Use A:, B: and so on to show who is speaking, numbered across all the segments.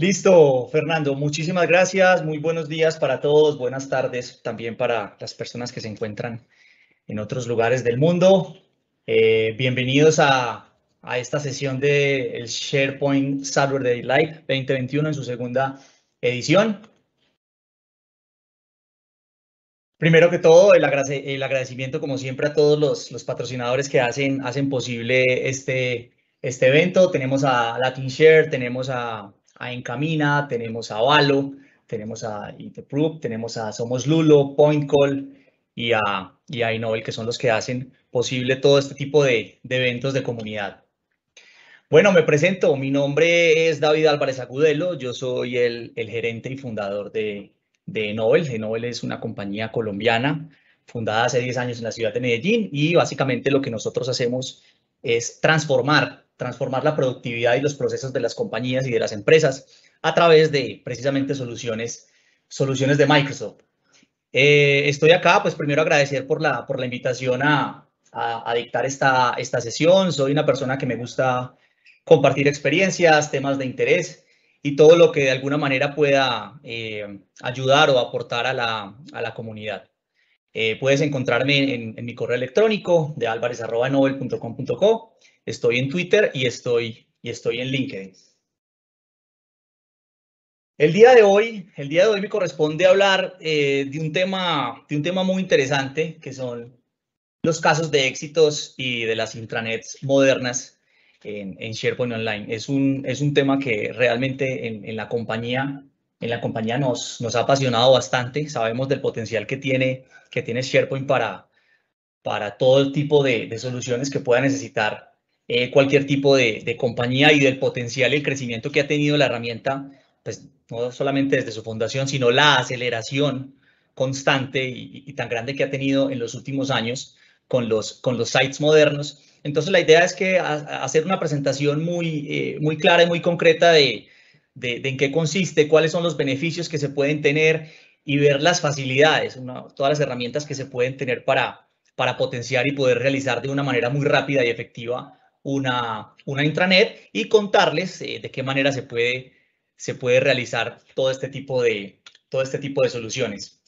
A: Listo, Fernando. Muchísimas gracias. Muy buenos días para todos. Buenas tardes también para las personas que se encuentran en otros lugares del mundo. Eh, bienvenidos a, esta sesión del SharePoint Saturday Day Live 2021 en su segunda edición. Primero que todo, el, agradecimiento, como siempre, a todos los, patrocinadores que hacen, hacen posible este, este evento. Tenemos a Latin Share, tenemos a a Encamina, tenemos a Valo, tenemos a Interprove, tenemos a Somos Lulo, Point Call y a, y Innovel, que son los que hacen posible todo este tipo de, de eventos de comunidad. Bueno, me presento. Mi nombre es David Álvarez Agudelo. Yo soy el, el gerente y fundador de, de Nobel. es una compañía colombiana fundada hace 10 años en la ciudad de Medellín y básicamente lo que nosotros hacemos es transformar transformar la productividad y los procesos de las compañías y de las empresas a través de precisamente soluciones, soluciones de Microsoft. Eh, estoy acá, pues primero agradecer por la, por la invitación a, dictar esta, esta sesión. Soy una persona que me gusta compartir experiencias, temas de interés y todo lo que de alguna manera pueda eh, ayudar o aportar a la, comunidad. Eh, puedes encontrarme en, mi correo electrónico de álvarez.nobel.com.co Estoy en Twitter y estoy, y estoy en LinkedIn. El día de hoy, el día de hoy me corresponde hablar eh, de, un tema, de un tema muy interesante que son los casos de éxitos y de las intranets modernas en, SharePoint Online. Es un, es un tema que realmente en, la compañía, en la compañía nos, nos ha apasionado bastante. Sabemos del potencial que tiene, que tiene SharePoint para, para todo el tipo de, de soluciones que pueda necesitar eh, cualquier tipo de, compañía y del potencial y el crecimiento que ha tenido la herramienta, pues no solamente desde su fundación, sino la aceleración constante y, tan grande que ha tenido en los últimos años con los, con los sites modernos. Entonces la idea es que hacer una presentación muy, eh, muy clara y muy concreta de, de, en qué consiste, cuáles son los beneficios que se pueden tener y ver las facilidades, todas las herramientas que se pueden tener para, para potenciar y poder realizar de una manera muy rápida y efectiva una, una intranet y contarles eh, de qué manera se puede, se puede realizar todo este tipo de, todo este tipo de soluciones.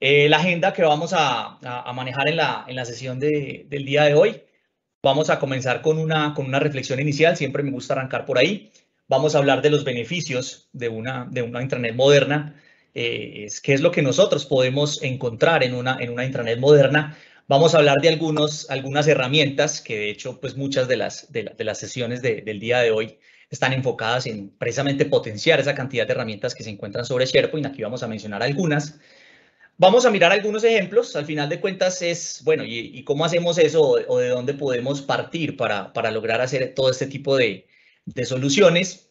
A: Eh, la agenda que vamos a, manejar en la, sesión del día de hoy, vamos a comenzar con una, con una reflexión inicial, siempre me gusta arrancar por ahí. Vamos a hablar de los beneficios de una, de una intranet moderna, eh, es, qué es lo que nosotros podemos encontrar en una, en una intranet moderna, Vamos a hablar de algunos, algunas herramientas que de hecho pues muchas de las, de, las sesiones del día de hoy están enfocadas en precisamente potenciar esa cantidad de herramientas que se encuentran sobre SharePoint. Aquí vamos a mencionar algunas. Vamos a mirar algunos ejemplos. Al final de cuentas es, bueno, ¿y, y cómo hacemos eso o de dónde podemos partir para, para lograr hacer todo este tipo de, de soluciones?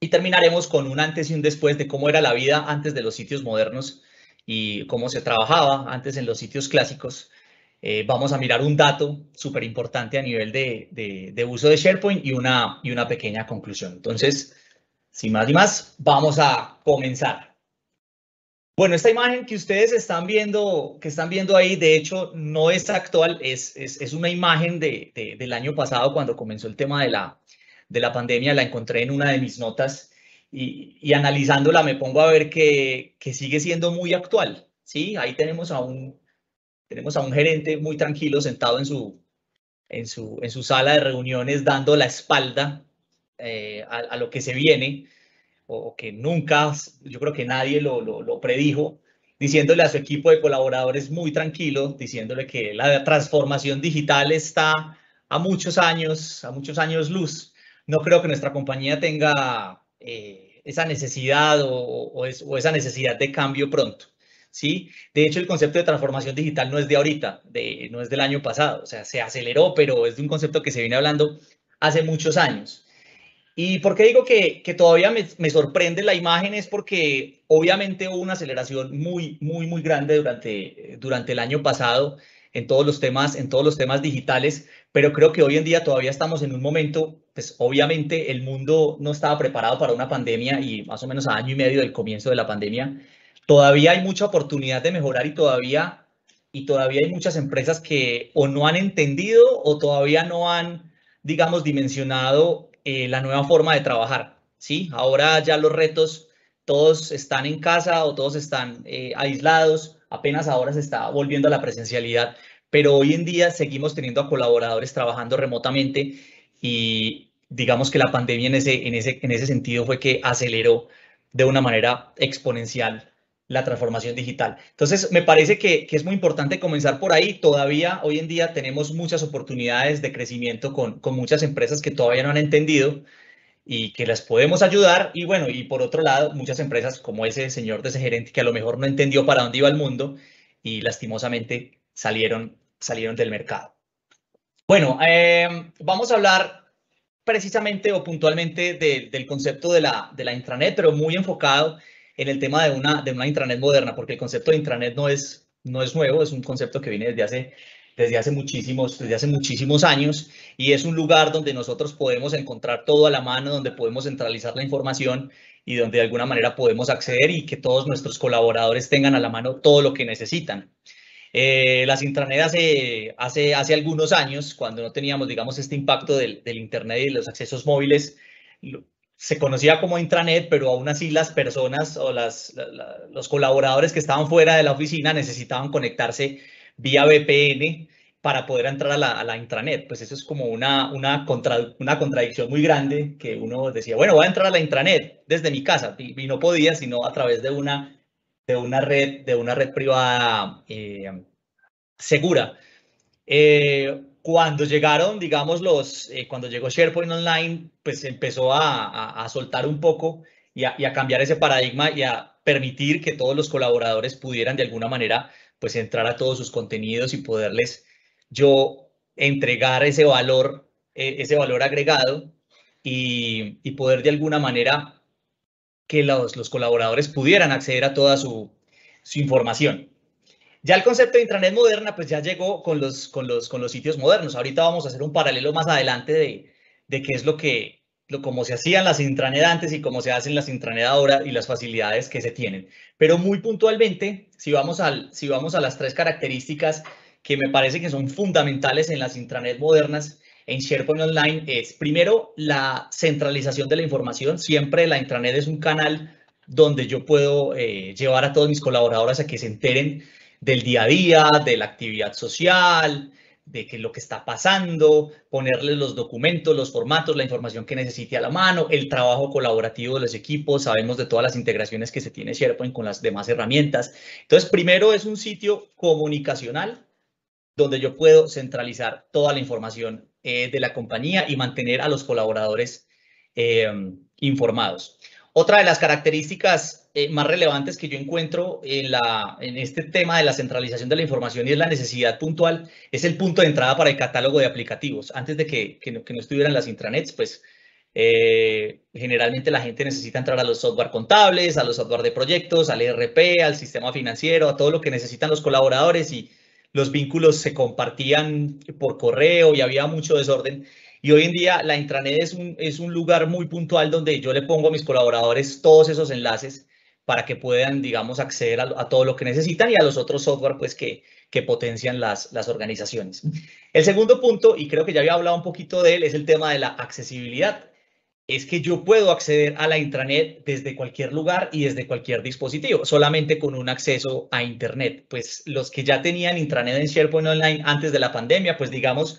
A: Y terminaremos con un antes y un después de cómo era la vida antes de los sitios modernos y cómo se trabajaba antes en los sitios clásicos eh, vamos a mirar un dato súper importante a nivel de, uso de SharePoint y una, y una pequeña conclusión. Entonces, sin más ni más, vamos a comenzar. Bueno, esta imagen que ustedes están viendo, que están viendo ahí, de hecho, no es actual, es, es, una imagen del año pasado cuando comenzó el tema de la, de la pandemia, la encontré en una de mis notas y, y analizándola me pongo a ver que, que sigue siendo muy actual. ¿sí? Ahí tenemos a un tenemos a un gerente muy tranquilo sentado en su, en su, en su sala de reuniones dando la espalda eh, a, lo que se viene, o, que nunca, yo creo que nadie lo, lo, predijo, diciéndole a su equipo de colaboradores muy tranquilo, diciéndole que la transformación digital está a muchos años, a muchos años luz. No creo que nuestra compañía tenga... Eh, esa necesidad o, esa necesidad de cambio pronto. ¿sí? De hecho, el concepto de transformación digital no es de ahorita, de, no es del año pasado, o sea, se aceleró, pero es un concepto que se viene hablando hace muchos años. ¿Y por qué digo que, todavía me, sorprende la imagen? Es porque obviamente hubo una aceleración muy, muy, muy grande durante, durante el año pasado en todos los temas, en todos los temas digitales, pero creo que hoy en día todavía estamos en un momento, pues obviamente el mundo no estaba preparado para una pandemia y más o menos a año y medio del comienzo de la pandemia, todavía hay mucha oportunidad de mejorar y todavía, y todavía hay muchas empresas que o no han entendido o todavía no han, digamos, dimensionado eh, la nueva forma de trabajar. ¿sí? Ahora ya los retos, todos están en casa o todos están eh, aislados, apenas ahora se está volviendo a la presencialidad, pero hoy en día seguimos teniendo a colaboradores trabajando remotamente y digamos que la pandemia en ese, en ese, en ese sentido fue que aceleró de una manera exponencial la transformación digital. Entonces, me parece que, es muy importante comenzar por ahí. Todavía hoy en día tenemos muchas oportunidades de crecimiento con, muchas empresas que todavía no han entendido y que las podemos ayudar. Y bueno, y por otro lado, muchas empresas como ese señor de ese gerente que a lo mejor no entendió para dónde iba el mundo y lastimosamente salieron, salieron del mercado. Bueno, em, vamos a hablar precisamente o puntualmente del concepto de la, de la intranet, pero muy enfocado en el tema de una, de una intranet moderna, porque el concepto de intranet no es, no es nuevo, es un concepto que viene desde hace, desde, hace muchísimos, desde hace muchísimos años y es un lugar donde nosotros podemos encontrar todo a la mano, donde podemos centralizar la información y donde de alguna manera podemos acceder y que todos nuestros colaboradores tengan a la mano todo lo que necesitan. Eh, las intranet hace, hace, algunos años, cuando no teníamos, digamos, este impacto del, del Internet y los accesos móviles, se conocía como intranet, pero aún así las personas o las, los colaboradores que estaban fuera de la oficina necesitaban conectarse vía VPN para poder entrar a la, intranet. Pues eso es como una, una, contradicción muy grande que uno decía, bueno, voy a entrar a la intranet desde mi casa y, no podía, sino a través de una, de una, red, de una red privada eh, segura. Eh, cuando llegaron, digamos, los, eh, cuando llegó SharePoint Online, pues empezó a, soltar un poco y a, cambiar ese paradigma y a permitir que todos los colaboradores pudieran de alguna manera, pues entrar a todos sus contenidos y poderles yo entregar ese valor, e, ese valor agregado y, poder de alguna manera que los, colaboradores pudieran acceder a toda su, su información. Ya el concepto de intranet moderna, pues ya llegó con los, con los, con los sitios modernos. Ahorita vamos a hacer un paralelo más adelante de, de qué es lo que, lo, cómo se hacían las intranet antes y cómo se hacen las intranet ahora y las facilidades que se tienen. Pero muy puntualmente, si vamos, al, si vamos a las tres características que me parece que son fundamentales en las intranet modernas, en SharePoint Online es, primero, la centralización de la información. Siempre la intranet es un canal donde yo puedo eh, llevar a todos mis colaboradores a que se enteren del día a día, de la actividad social, de que lo que está pasando, ponerles los documentos, los formatos, la información que necesite a la mano, el trabajo colaborativo de los equipos, sabemos de todas las integraciones que se tiene SharePoint con las demás herramientas. Entonces, primero es un sitio comunicacional donde yo puedo centralizar toda la información eh, de la compañía y mantener a los colaboradores eh, informados. Otra de las características eh, más relevantes que yo encuentro en, la, este tema de la centralización de la información y es la necesidad puntual, es el punto de entrada para el catálogo de aplicativos. Antes de que, no, estuvieran las intranets, pues eh, generalmente la gente necesita entrar a los software contables, a los software de proyectos, al ERP, al sistema financiero, a todo lo que necesitan los colaboradores y los vínculos se compartían por correo y había mucho desorden. Y hoy en día la intranet es un, es un lugar muy puntual donde yo le pongo a mis colaboradores todos esos enlaces para que puedan, digamos, acceder a, todo lo que necesitan y a los otros software pues, que, que potencian las, las organizaciones. El segundo punto, y creo que ya había hablado un poquito de él, es el tema de la accesibilidad. Es que yo puedo acceder a la intranet desde cualquier lugar y desde cualquier dispositivo, solamente con un acceso a Internet. Pues los que ya tenían intranet en SharePoint Online antes de la pandemia, pues digamos,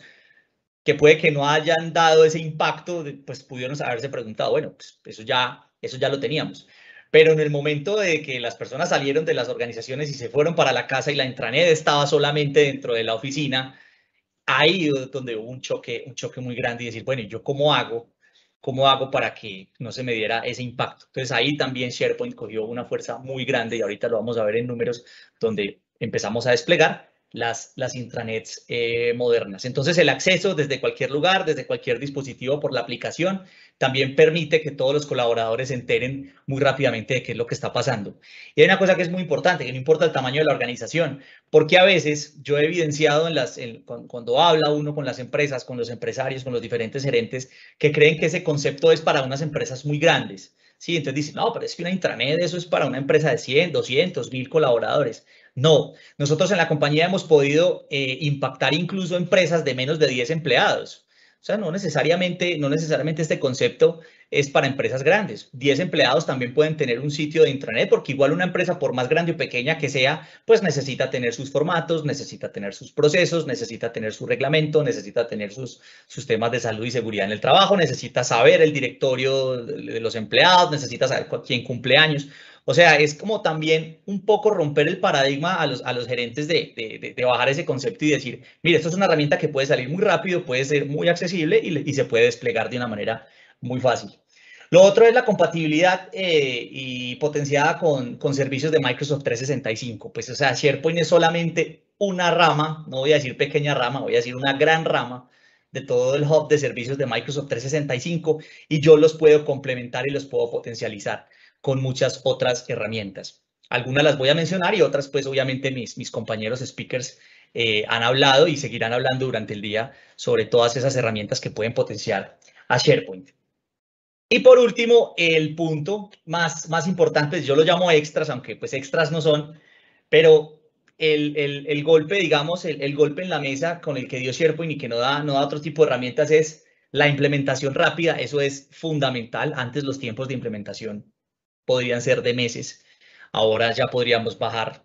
A: que puede que no hayan dado ese impacto, pues pudieron haberse preguntado, bueno, pues eso ya, eso ya lo teníamos. Pero en el momento de que las personas salieron de las organizaciones y se fueron para la casa y la intranet estaba solamente dentro de la oficina, ahí donde hubo un choque, un choque muy grande y decir, bueno, yo cómo hago? ¿Cómo hago para que no se me diera ese impacto? Entonces ahí también SharePoint cogió una fuerza muy grande y ahorita lo vamos a ver en números donde empezamos a desplegar las, las intranets eh, modernas. Entonces, el acceso desde cualquier lugar, desde cualquier dispositivo por la aplicación, también permite que todos los colaboradores se enteren muy rápidamente de qué es lo que está pasando. Y hay una cosa que es muy importante, que no importa el tamaño de la organización, porque a veces yo he evidenciado en las, cuando habla uno con las empresas, con los empresarios, con los diferentes gerentes, que creen que ese concepto es para unas empresas muy grandes. Sí, entonces dicen, no, pero es que una intranet, eso es para una empresa de 100, 200, 1000 colaboradores. No, nosotros en la compañía hemos podido eh, impactar incluso empresas de menos de 10 empleados. O sea, no necesariamente, no necesariamente este concepto es para empresas grandes. 10 empleados también pueden tener un sitio de intranet porque igual una empresa, por más grande o pequeña que sea, pues necesita tener sus formatos, necesita tener sus procesos, necesita tener su reglamento, necesita tener sus, sus temas de salud y seguridad en el trabajo, necesita saber el directorio de los empleados, necesita saber quién cumple años. O sea, es como también un poco romper el paradigma a los, a los gerentes de, de, bajar ese concepto y decir, mire, esto es una herramienta que puede salir muy rápido, puede ser muy accesible y, se puede desplegar de una manera muy fácil. Lo otro es la compatibilidad eh, y potenciada con, con, servicios de Microsoft 365. Pues, o sea, SharePoint es solamente una rama, no voy a decir pequeña rama, voy a decir una gran rama de todo el hub de servicios de Microsoft 365 y yo los puedo complementar y los puedo potencializar con muchas otras herramientas. Algunas las voy a mencionar y otras pues obviamente mis, mis compañeros speakers eh, han hablado y seguirán hablando durante el día sobre todas esas herramientas que pueden potenciar a SharePoint. Y por último, el punto más, más importante, yo lo llamo extras, aunque pues extras no son, pero el, golpe, digamos, el, golpe en la mesa con el que dio SharePoint y que no da, no da otro tipo de herramientas es la implementación rápida. Eso es fundamental. Antes los tiempos de implementación podrían ser de meses. Ahora ya podríamos bajar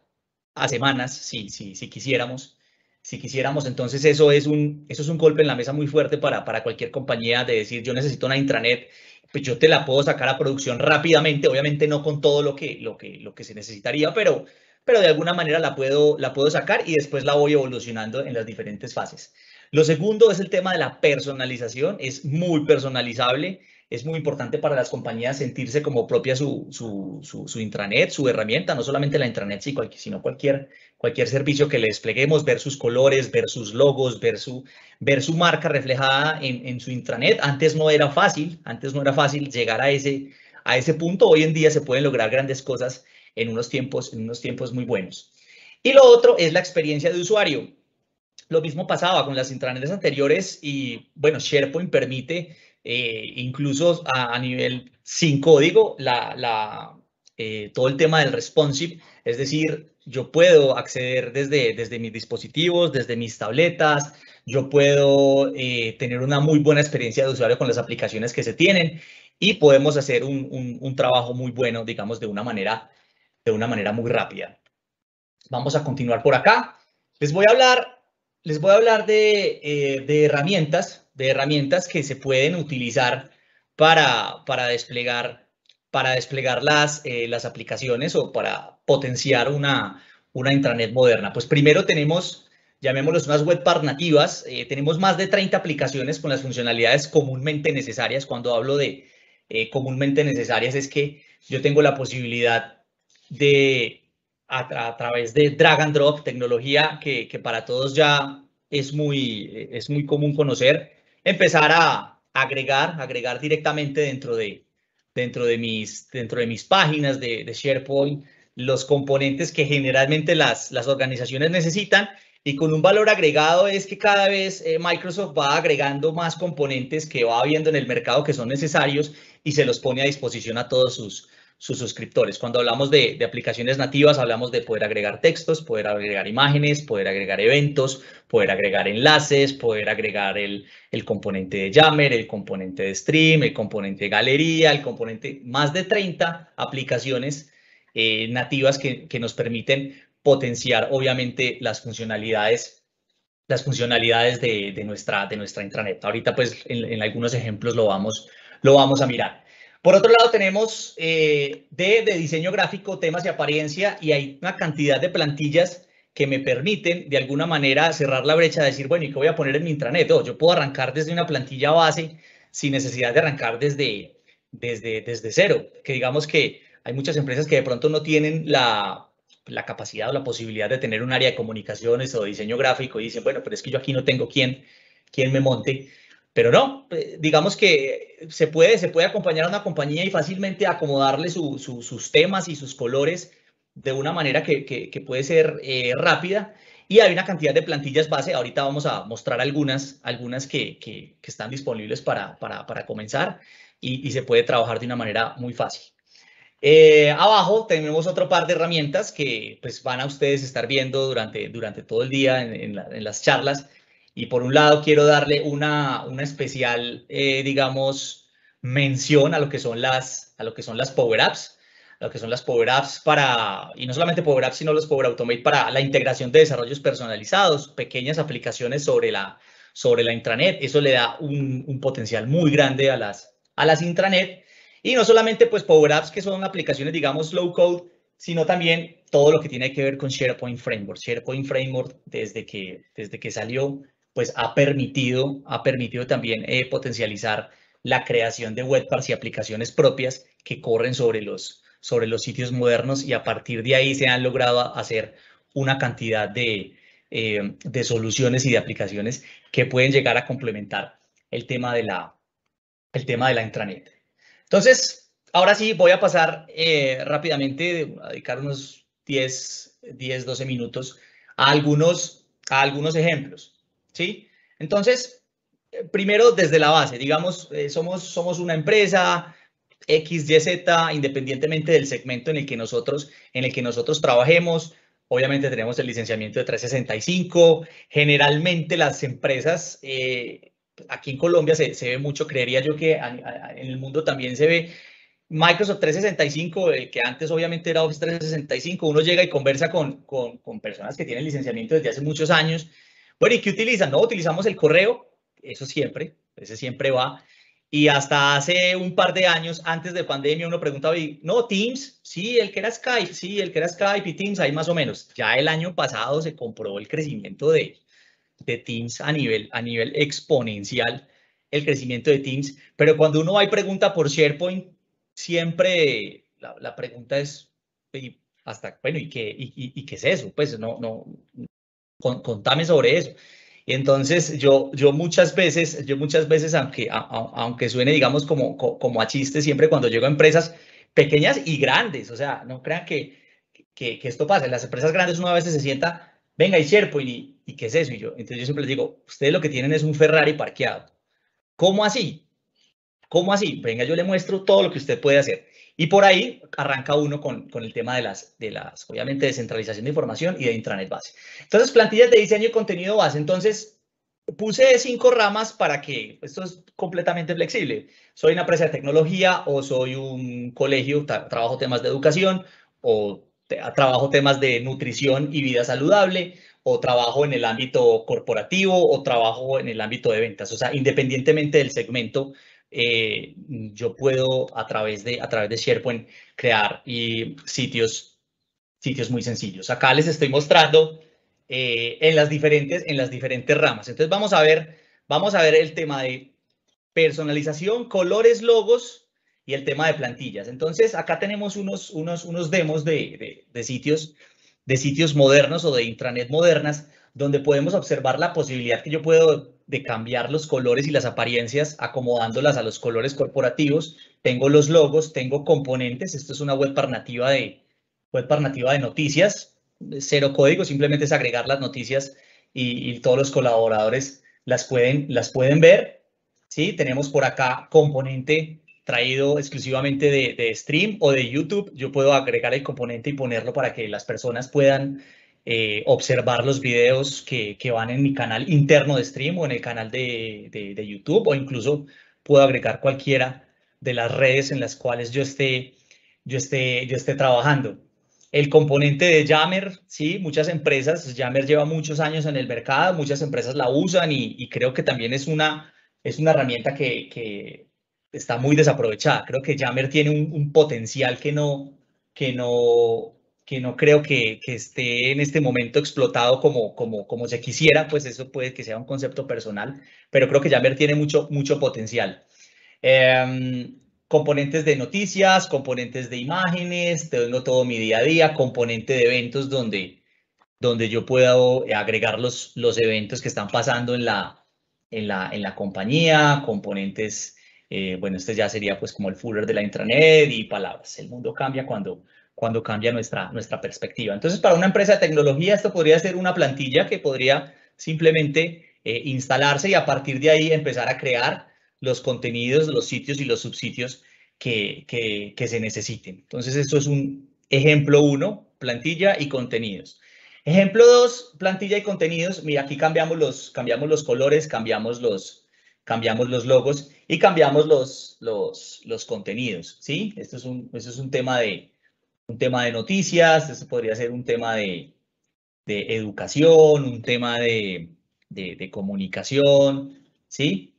A: a semanas si, si, si quisiéramos. Si quisiéramos, entonces eso es, un, eso es un golpe en la mesa muy fuerte para, para cualquier compañía de decir yo necesito una intranet, pues yo te la puedo sacar a producción rápidamente, obviamente no con todo lo que, lo que, lo que se necesitaría, pero, pero de alguna manera la puedo, la puedo sacar y después la voy evolucionando en las diferentes fases. Lo segundo es el tema de la personalización, es muy personalizable es muy importante para las compañías sentirse como propia su, intranet, su herramienta, no solamente la intranet, sino cualquier, cualquier servicio que le despleguemos, ver sus colores, ver sus logos, ver su, ver su marca reflejada en, su intranet. Antes no era fácil, antes no era fácil llegar a ese, a ese punto. Hoy en día se pueden lograr grandes cosas en unos tiempos, en unos tiempos muy buenos. Y lo otro es la experiencia de usuario. Lo mismo pasaba con las intranets anteriores y, bueno, SharePoint permite eh, incluso a, nivel sin código, eh, todo el tema del responsive, es decir, yo puedo acceder desde, desde mis dispositivos, desde mis tabletas, yo puedo eh, tener una muy buena experiencia de usuario con las aplicaciones que se tienen y podemos hacer un, trabajo muy bueno, digamos, de una manera, de una manera muy rápida. Vamos a continuar por acá. Les voy a hablar, les voy a hablar de, de herramientas de herramientas que se pueden utilizar para, para desplegar, para desplegar las, eh, las aplicaciones o para potenciar una, una intranet moderna. Pues primero tenemos, llamémoslos unas web nativas, eh, tenemos más de 30 aplicaciones con las funcionalidades comúnmente necesarias. Cuando hablo de eh, comúnmente necesarias es que yo tengo la posibilidad de, a, través de drag and drop, tecnología que, para todos ya es muy, es muy común conocer, empezar a agregar, agregar directamente dentro de, dentro de, mis, dentro de mis páginas de, SharePoint los componentes que generalmente las, las organizaciones necesitan y con un valor agregado es que cada vez eh, Microsoft va agregando más componentes que va viendo en el mercado que son necesarios y se los pone a disposición a todos sus, sus suscriptores. Cuando hablamos de, aplicaciones nativas, hablamos de poder agregar textos, poder agregar imágenes, poder agregar eventos, poder agregar enlaces, poder agregar el, componente de Yammer, el componente de Stream, el componente de galería, el componente, más de 30 aplicaciones eh, nativas que, nos permiten potenciar, obviamente, las funcionalidades las funcionalidades de, nuestra, de nuestra intranet. Ahorita, pues, en, en algunos ejemplos lo vamos, lo vamos a mirar. Por otro lado, tenemos eh, de, diseño gráfico, temas y apariencia, y hay una cantidad de plantillas que me permiten de alguna manera cerrar la brecha, de decir, bueno, ¿y qué voy a poner en mi intranet? o oh, yo puedo arrancar desde una plantilla base sin necesidad de arrancar desde, desde, desde cero, que digamos que hay muchas empresas que de pronto no tienen la, capacidad o la posibilidad de tener un área de comunicaciones o diseño gráfico y dicen, bueno, pero es que yo aquí no tengo quién quién me monte. Pero no, eh, digamos que se puede, se puede acompañar a una compañía y fácilmente acomodarle sus temas y sus colores de una manera que, puede ser eh, rápida. Y hay una cantidad de plantillas base. Ahorita vamos a mostrar algunas, algunas que, están disponibles para, para, comenzar y, se puede trabajar de una manera muy fácil. Eh, abajo tenemos otro par de herramientas que pues, van a ustedes estar viendo durante, durante todo el día en, en las charlas y por un lado quiero darle una, una especial, eh, digamos, mención a lo que son las, a lo que son las Power Apps, a lo que son las Power Apps para, y no solamente Power Apps, sino los Power Automate para la integración de desarrollos personalizados, pequeñas aplicaciones sobre la, sobre la intranet. Eso le da un, un potencial muy grande a las, a las intranet. Y no solamente pues Power Apps, que son aplicaciones, digamos, low code, sino también todo lo que tiene que ver con SharePoint Framework. SharePoint Framework, desde que, desde que salió, pues ha permitido, ha permitido también eh, potencializar la creación de webparts y aplicaciones propias que corren sobre los, sobre los sitios modernos y a partir de ahí se han logrado hacer una cantidad eh, de, soluciones y de aplicaciones que pueden llegar a complementar el tema de la, el tema de la intranet. Entonces, ahora sí voy a pasar eh, rápidamente, a dedicar unos 10, 10, 12 minutos a algunos, a algunos ejemplos. ¿sí? Entonces, eh, primero desde la base, digamos, eh, somos, somos una empresa X, Y, Z, independientemente del segmento en el que nosotros, en el que nosotros trabajemos. Obviamente tenemos el licenciamiento de 365. Generalmente las empresas, eh, aquí en Colombia se, se, ve mucho, creería yo que en el mundo también se ve Microsoft 365, que antes obviamente era Office 365. Uno llega y conversa con, con, con personas que tienen licenciamiento desde hace muchos años bueno, ¿y qué utilizan? No, utilizamos el correo, eso siempre, ese siempre va. Y hasta hace un par de años, antes de pandemia, uno preguntaba, no, Teams, sí, el que era Skype, sí, el que era Skype y Teams, ahí más o menos. Ya el año pasado se comprobó el crecimiento de, de Teams a nivel, a nivel exponencial, el crecimiento de Teams. Pero cuando uno va y pregunta por SharePoint, siempre la, pregunta es, hasta, bueno, ¿y qué, y, y, qué es eso? Pues no, no, contame sobre eso. Y entonces yo, yo muchas veces, yo muchas veces, aunque, aunque suene, digamos, como, como a chiste, siempre cuando llego a empresas pequeñas y grandes, o sea, no crean que, que, esto pase. En las empresas grandes una vez se sienta, venga, y SharePoint, ¿y, y qué es eso? Y yo, entonces yo siempre les digo, ustedes lo que tienen es un Ferrari parqueado. ¿Cómo así? ¿Cómo así? Venga, yo le muestro todo lo que usted puede hacer. Y por ahí arranca uno con, el tema de las, de las, obviamente, descentralización de información y de intranet base. Entonces, plantillas de diseño y contenido base. Entonces, puse cinco ramas para que esto es completamente flexible. Soy una empresa de tecnología o soy un colegio, trabajo temas de educación o trabajo temas de nutrición y vida saludable o trabajo en el ámbito corporativo o trabajo en el ámbito de ventas. O sea, independientemente del segmento, eh, yo puedo a través, de, a través de SharePoint crear y eh, sitios, sitios muy sencillos. Acá les estoy mostrando eh, en, las diferentes, en las diferentes ramas. Entonces vamos a ver, vamos a ver el tema de personalización, colores, logos y el tema de plantillas. Entonces acá tenemos unos, unos, unos demos de sitios de sitios modernos o de intranet modernas, donde podemos observar la posibilidad que yo puedo de cambiar los colores y las apariencias acomodándolas a los colores corporativos. Tengo los logos, tengo componentes. Esto es una web nativa de, web nativa de noticias. Cero código, simplemente es agregar las noticias y, todos los colaboradores las pueden, las pueden ver. ¿sí? Tenemos por acá componente traído exclusivamente de, de stream o de YouTube. Yo puedo agregar el componente y ponerlo para que las personas puedan eh, observar los videos que, que, van en mi canal interno de stream o en el canal de, de, YouTube o incluso puedo agregar cualquiera de las redes en las cuales yo esté, yo esté, yo esté trabajando. El componente de Jammer, sí, muchas empresas, Yammer lleva muchos años en el mercado, muchas empresas la usan y, creo que también es una, es una herramienta que, que está muy desaprovechada. Creo que Yammer tiene un, un potencial que no, que no, que no creo que, esté en este momento explotado como, se quisiera, pues eso puede que sea un concepto personal, pero creo que Jammer tiene mucho, mucho potencial. Em, componentes de noticias, componentes de imágenes, tengo todo mi día a día, componente de eventos donde, donde yo puedo agregar los, eventos que están pasando en la, en compañía, componentes, eh, bueno, este ya sería pues como el fuller de la intranet y palabras. El mundo cambia cuando cuando cambia nuestra, nuestra perspectiva. Entonces, para una empresa de tecnología, esto podría ser una plantilla que podría simplemente eh, instalarse y a partir de ahí empezar a crear los contenidos, los sitios y los subsitios que, que, se necesiten. Entonces, esto es un ejemplo uno, plantilla y contenidos. Ejemplo 2, plantilla y contenidos. Mira, aquí cambiamos los, cambiamos los colores, cambiamos los, cambiamos los logos y cambiamos los, los, los contenidos. ¿sí? Esto es un, esto es un tema de, un tema de noticias, eso podría ser un tema de, educación, un tema de, comunicación, ¿sí?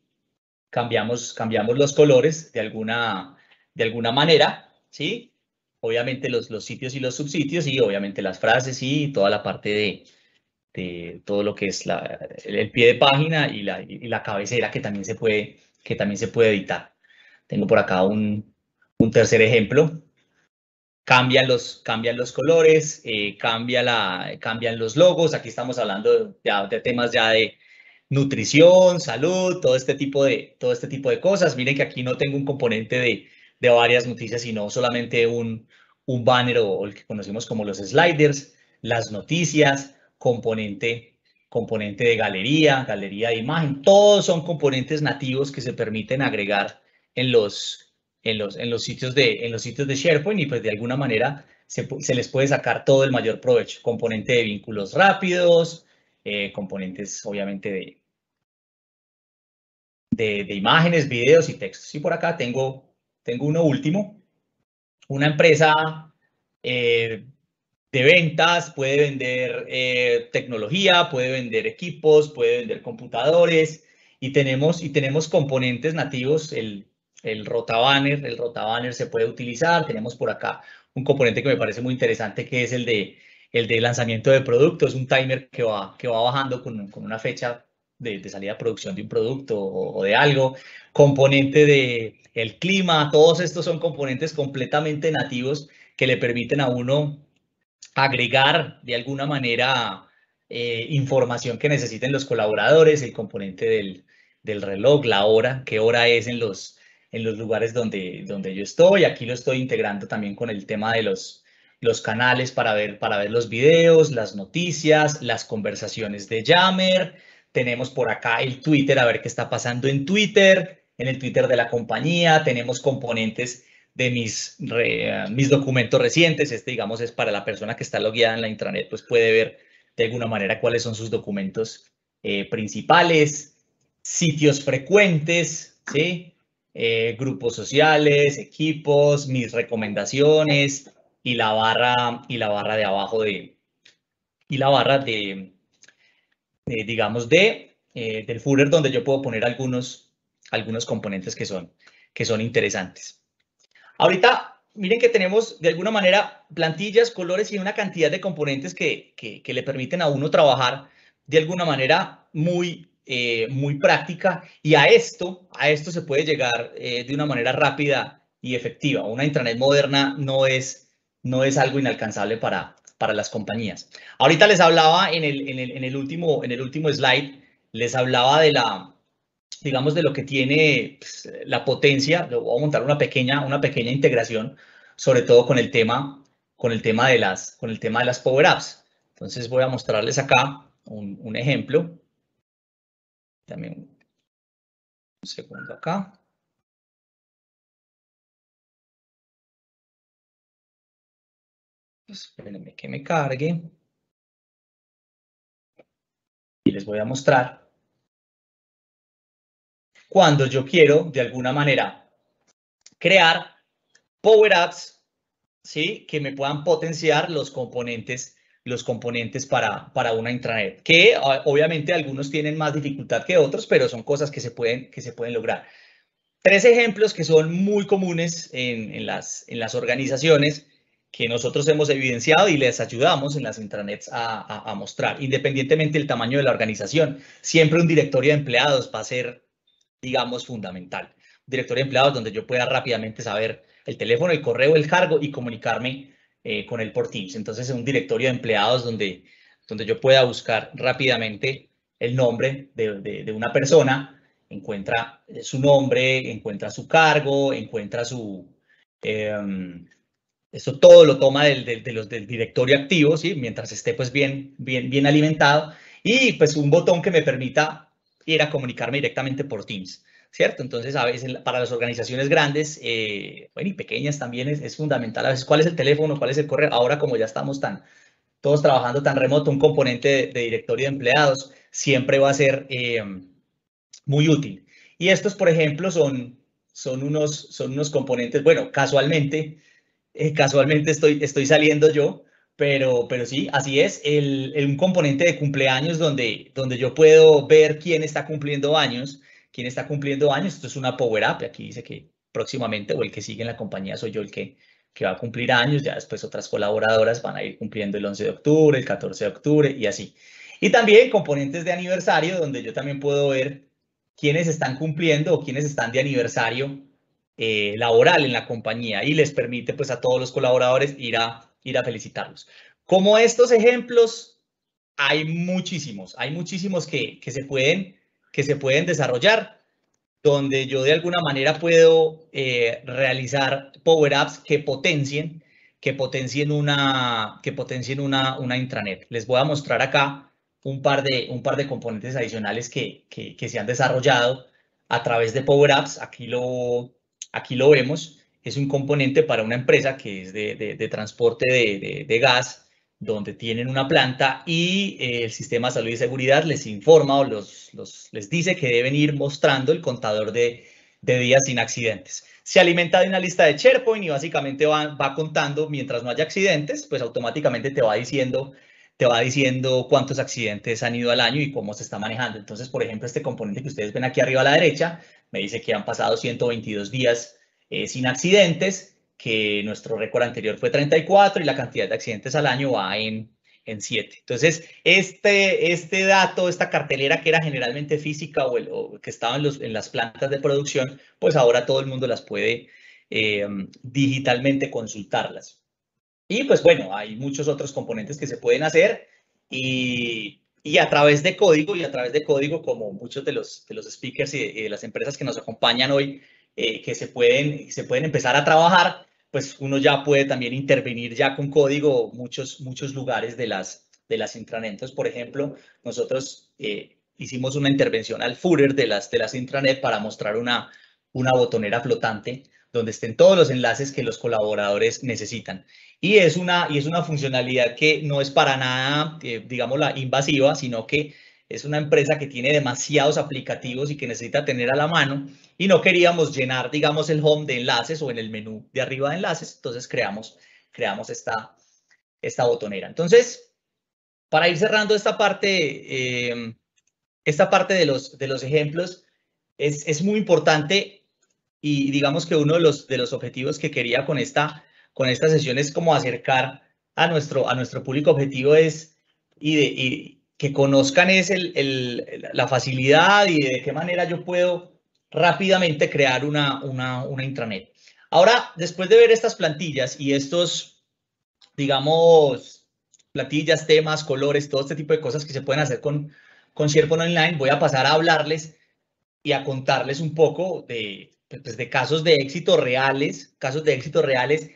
A: Cambiamos, cambiamos los colores de alguna, de alguna manera, ¿sí? Obviamente los, los sitios y los subsitios y obviamente las frases y toda la parte de, todo lo que es el, pie de página y la, cabecera que también se puede, que también se puede editar. Tengo por acá un, un tercer ejemplo cambian los, cambian los colores, eh, cambia la, cambian los logos. Aquí estamos hablando de, temas ya de nutrición, salud, todo este, tipo de, todo este tipo de cosas. Miren que aquí no tengo un componente de, de varias noticias, sino solamente un, banner o, el que conocemos como los sliders, las noticias, componente componente de galería, galería de imagen, todos son componentes nativos que se permiten agregar en los, en los, en los, sitios, de, en los sitios de SharePoint y pues de alguna manera se, se les puede sacar todo el mayor provecho. Componente de vínculos rápidos, eh, componentes obviamente de, de, imágenes, videos y textos. Y por acá tengo, tengo uno último. Una empresa eh, de ventas puede vender eh, tecnología, puede vender equipos, puede vender computadores y tenemos, y tenemos componentes nativos, el, el rotabanner. El rotabanner se puede utilizar. Tenemos por acá un componente que me parece muy interesante que es el de, el de lanzamiento de productos. Un timer que va, que va bajando con, una fecha de, salida a producción de un producto o, de algo, componente de el clima, todos estos son componentes completamente nativos que le permiten a uno agregar de alguna manera eh, información que necesiten los colaboradores, el componente del, del reloj, la hora, qué hora es en los, en los lugares donde, donde yo estoy. Aquí lo estoy integrando también con el tema de los, los canales para ver, para ver los videos, las noticias, las conversaciones de Yammer. Tenemos por acá el Twitter, a ver qué está pasando en Twitter, en el Twitter de la compañía. Tenemos componentes de mis, eh, mis documentos recientes. Este, digamos, es para la persona que está logueada en la intranet, pues puede ver de alguna manera cuáles son sus documentos eh, principales, sitios frecuentes, ¿sí? Eh, grupos sociales, equipos, mis recomendaciones y la barra, y la barra de abajo de, y la barra de, digamos, de, eh, del footer donde yo puedo poner algunos, algunos componentes que son, que son interesantes. Ahorita, miren que tenemos de alguna manera plantillas, colores y una cantidad de componentes que, que, que le permiten a uno trabajar de alguna manera muy, eh, muy práctica y a esto, a esto se puede llegar eh, de una manera rápida y efectiva. Una intranet moderna no es, no es algo inalcanzable para, para las compañías. Ahorita les hablaba en el, en el, en el último, en el último slide, les hablaba de la, digamos, de lo que tiene pues, la potencia. Le voy a montar una pequeña, una pequeña integración, sobre todo con el tema, con el tema de las, con el tema de las Power Apps. Entonces voy a mostrarles acá un, un ejemplo. Dame un segundo acá. Espérenme que me cargue. Y les voy a mostrar. Cuando yo quiero, de alguna manera, crear Power Apps ¿sí? que me puedan potenciar los componentes los componentes para, para una intranet, que ah, obviamente algunos tienen más dificultad que otros, pero son cosas que se pueden, que se pueden lograr. Tres ejemplos que son muy comunes en, las, en las organizaciones que nosotros hemos evidenciado y les ayudamos en las intranets a, a, mostrar, independientemente del tamaño de la organización. Siempre un directorio de empleados va a ser, digamos, fundamental. Un directorio de empleados donde yo pueda rápidamente saber el teléfono, el correo, el cargo y comunicarme eh, con el por Teams. Entonces, un directorio de empleados donde, donde yo pueda buscar rápidamente el nombre de, una persona, encuentra eh, su nombre, encuentra su cargo, encuentra su... Em, eso todo lo toma del, de los, del directorio activo, ¿sí? mientras esté pues bien, bien, bien alimentado. Y pues un botón que me permita ir a comunicarme directamente por Teams. ¿cierto? Entonces, a veces para las organizaciones grandes, eh, bueno, y pequeñas también es, es, fundamental a veces cuál es el teléfono, cuál es el correo. Ahora como ya estamos tan, todos trabajando tan remoto, un componente de, directorio de empleados siempre va a ser eh, muy útil. Y estos, por ejemplo, son, son, unos, son unos componentes, bueno, casualmente, eh, casualmente estoy, estoy saliendo yo, pero, pero sí, así es, el, un componente de cumpleaños donde, donde yo puedo ver quién está cumpliendo años ¿Quién está cumpliendo años, esto es una power up, aquí dice que próximamente o el que sigue en la compañía soy yo el que, que va a cumplir años, ya después otras colaboradoras van a ir cumpliendo el 11 de octubre, el 14 de octubre y así. Y también componentes de aniversario, donde yo también puedo ver quiénes están cumpliendo o quiénes están de aniversario eh, laboral en la compañía y les permite pues a todos los colaboradores ir a, ir a felicitarlos. Como estos ejemplos, hay muchísimos, hay muchísimos que, que se pueden que se pueden desarrollar, donde yo de alguna manera puedo eh, realizar power Apps que potencien, que potencien, una, que potencien una, una intranet. Les voy a mostrar acá un par de, un par de componentes adicionales que, se han desarrollado a través de Power Apps. Aquí lo, aquí lo vemos. Es un componente para una empresa que es de, transporte de, de, gas donde tienen una planta y eh, el sistema de salud y seguridad les informa o los, les dice que deben ir mostrando el contador de, días sin accidentes. Se alimenta de una lista de SharePoint y básicamente va, contando mientras no haya accidentes, pues automáticamente te va diciendo te va diciendo cuántos accidentes han ido al año y cómo se está manejando. Entonces, por ejemplo, este componente que ustedes ven aquí arriba a la derecha me dice que han pasado 122 días eh, sin accidentes que nuestro récord anterior fue 34 y la cantidad de accidentes al año va en, en 7. Entonces, este, este dato, esta cartelera que era generalmente física o, que estaba en, los, en, las plantas de producción, pues ahora todo el mundo las puede eh, digitalmente consultarlas. Y pues bueno, hay muchos otros componentes que se pueden hacer y, y, a través de código, y a través de código, como muchos de los, de los speakers y de, las empresas que nos acompañan hoy, eh, que se pueden, se pueden empezar a trabajar, pues uno ya puede también intervenir ya con código muchos, muchos lugares de las, de las intranet. Entonces, por ejemplo, nosotros eh, hicimos una intervención al footer de las, de las intranet para mostrar una, una botonera flotante donde estén todos los enlaces que los colaboradores necesitan. Y es una, y es una funcionalidad que no es para nada, eh, digamos, la invasiva, sino que es una empresa que tiene demasiados aplicativos y que necesita tener a la mano y no queríamos llenar, digamos, el home de enlaces o en el menú de arriba de enlaces, entonces creamos, creamos esta, esta botonera. Entonces, para ir cerrando esta parte, eh, esta parte de los, de los ejemplos, es, es, muy importante y digamos que uno de los, de los objetivos que quería con esta, con esta sesión es como acercar a nuestro, a nuestro público objetivo es y, de, que conozcan es el, el, la facilidad y de qué manera yo puedo rápidamente crear una, una, una intranet. Ahora, después de ver estas plantillas y estos, digamos, plantillas, temas, colores, todo este tipo de cosas que se pueden hacer con, con SharePoint Online, voy a pasar a hablarles y a contarles un poco de, pues, de casos de éxito reales, casos de éxito reales